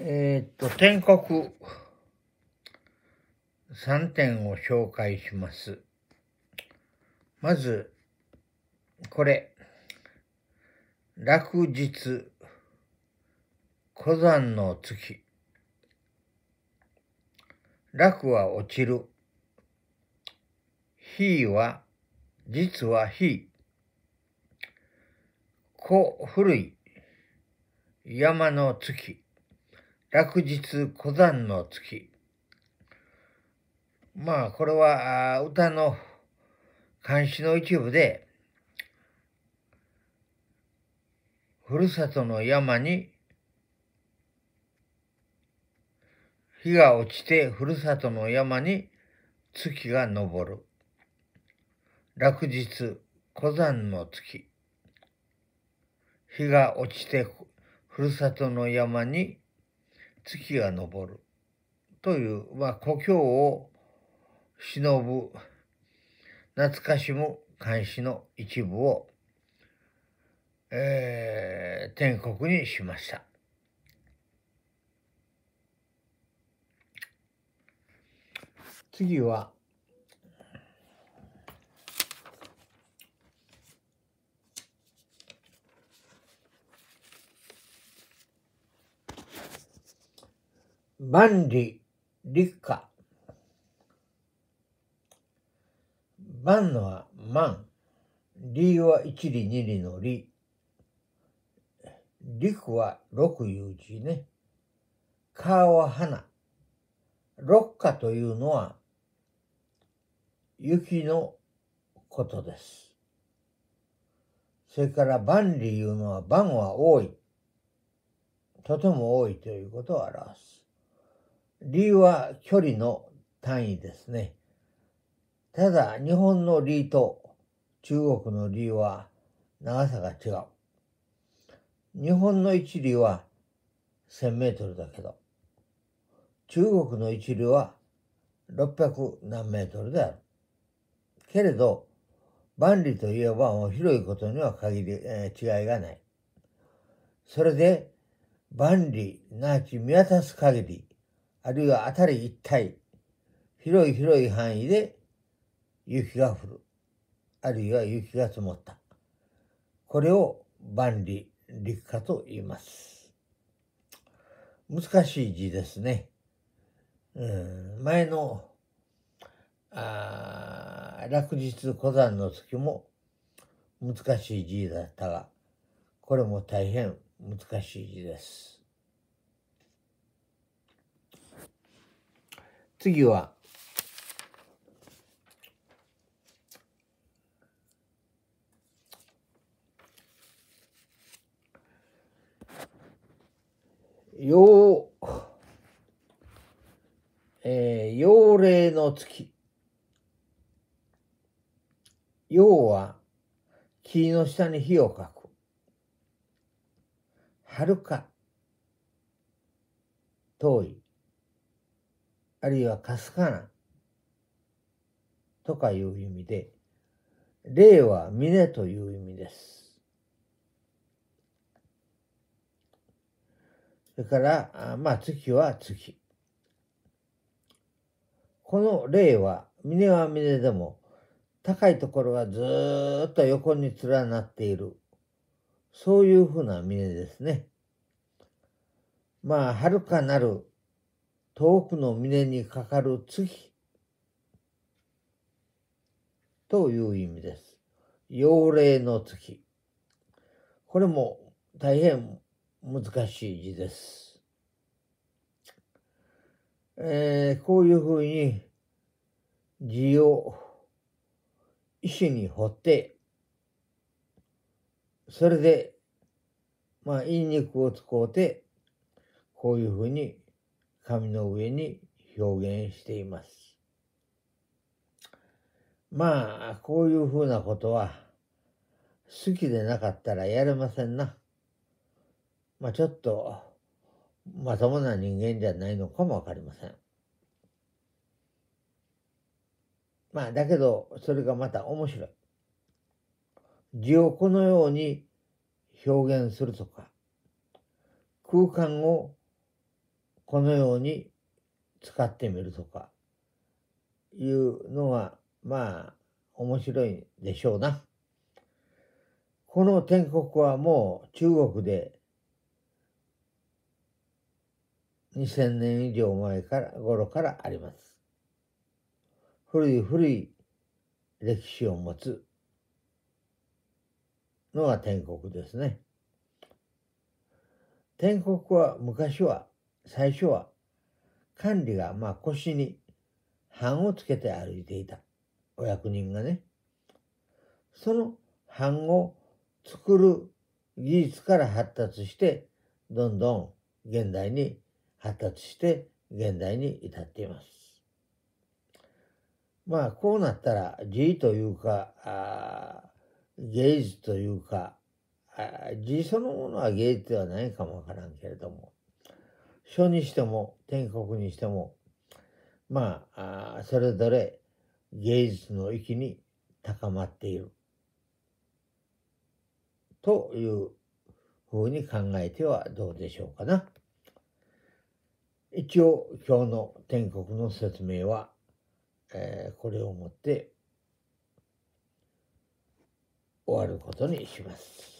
えー、っと、天国3点を紹介します。まず、これ、落日、古山の月。落は落ちる。火は、実は火。古古い、山の月。落日小山の月。まあ、これは歌の漢詩の一部で、ふるさとの山に日が落ちてふるさとの山に月が昇る。落日小山の月。日が落ちてふるさとの山に月が昇るという、まあ、故郷を忍ぶ懐かしむ漢詩の一部を、えー、天国にしました。次は万里立夏。万のは万。理は一理二理の理。陸は六いう字ね。川は花。六花というのは雪のことです。それから万里いうのは万は多い。とても多いということを表す。理由は距離の単位ですね。ただ、日本の理と中国の理は長さが違う。日本の一理は1000メートルだけど、中国の一理は600何メートルである。けれど、万里といえばもう広いことには限り、えー、違いがない。それで、万里、なち見渡す限り、あるいは辺り一帯、広い広い範囲で雪が降る、あるいは雪が積もった。これを万里陸化と言います。難しい字ですね。うん、前のあ落日登山の時も難しい字だったが、これも大変難しい字です。次は、妖、えー、妖霊の月。要は、霧の下に火をかく。はるか、遠い。あるいはかすかな、とかいう意味で、霊は峰という意味です。それから、まあ月は月。この霊は、峰は峰でも、高いところはずっと横に連なっている。そういうふうな峰ですね。まあ、遥かなる遠くの峰にかかる月という意味です。妖霊の月。これも大変難しい字です。えー、こういうふうに字を石に掘って、それで、まあ、陰肉を使うて、こういうふうに紙の上に表現しています。まあ、こういうふうなことは、好きでなかったらやれませんな。まあ、ちょっと、まともな人間じゃないのかも分かりません。まあ、だけど、それがまた面白い。字をこのように表現するとか、空間をこのように使ってみるとかいうのがまあ面白いでしょうな。この天国はもう中国で2000年以上前から頃からあります。古い古い歴史を持つのが天国ですね。天国は昔は最初は管理がまあ腰に版をつけて歩いていたお役人がね、その版を作る技術から発達して、どんどん現代に発達して現代に至っています。まあこうなったら字というか芸術というか字そのものは芸術ではないかもわからんけれども書にしても天国にしてもまあそれぞれ芸術の域に高まっているというふうに考えてはどうでしょうかな。一応今日の天国の説明は、えー、これをもって終わることにします。